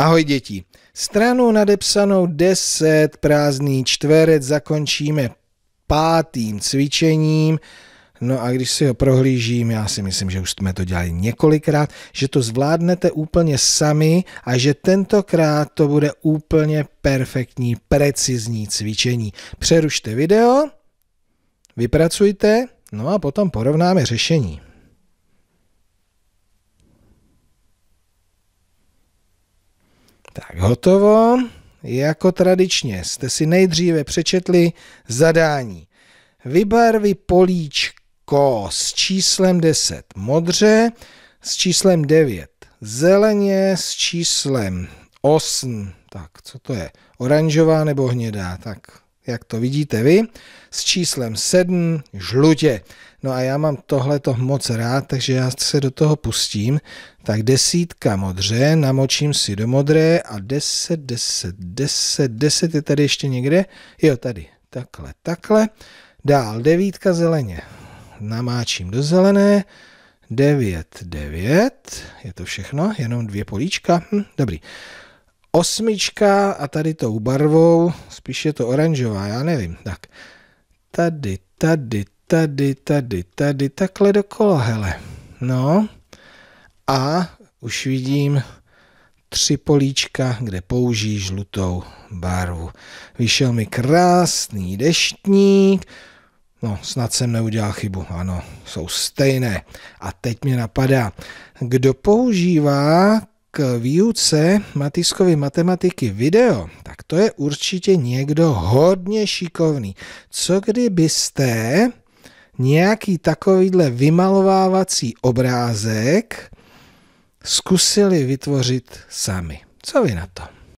Ahoj děti. Stranu nadepsanou 10 prázdný čtverec zakončíme pátým cvičením. No a když si ho prohlížím, já si myslím, že už jsme to dělali několikrát, že to zvládnete úplně sami a že tentokrát to bude úplně perfektní, precizní cvičení. Přerušte video, vypracujte, no a potom porovnáme řešení. Tak hotovo. Jako tradičně jste si nejdříve přečetli zadání. Vybarvi políčko s číslem 10 modře, s číslem 9 zeleně, s číslem 8, tak co to je, oranžová nebo hnědá, tak jak to vidíte vy, s číslem 7 žlutě. No a já mám tohleto moc rád, takže já se do toho pustím. Tak desítka modře, namočím si do modré a 10, 10, 10, 10 je tady ještě někde? Jo, tady, takhle, takhle. Dál devítka zeleně, namáčím do zelené, 9, 9, je to všechno, jenom dvě políčka, hm, dobrý osmička a tady tou barvou, spíš je to oranžová, já nevím, tak tady, tady, tady, tady, tady, takhle dokola, hele. No a už vidím tři políčka, kde použijí žlutou barvu. Vyšel mi krásný deštník, No, snad jsem neudělal chybu, ano, jsou stejné. A teď mě napadá, kdo používá k výuce Matiskovi matematiky video, tak to je určitě někdo hodně šikovný. Co kdybyste nějaký takovýhle vymalovávací obrázek zkusili vytvořit sami? Co vy na to?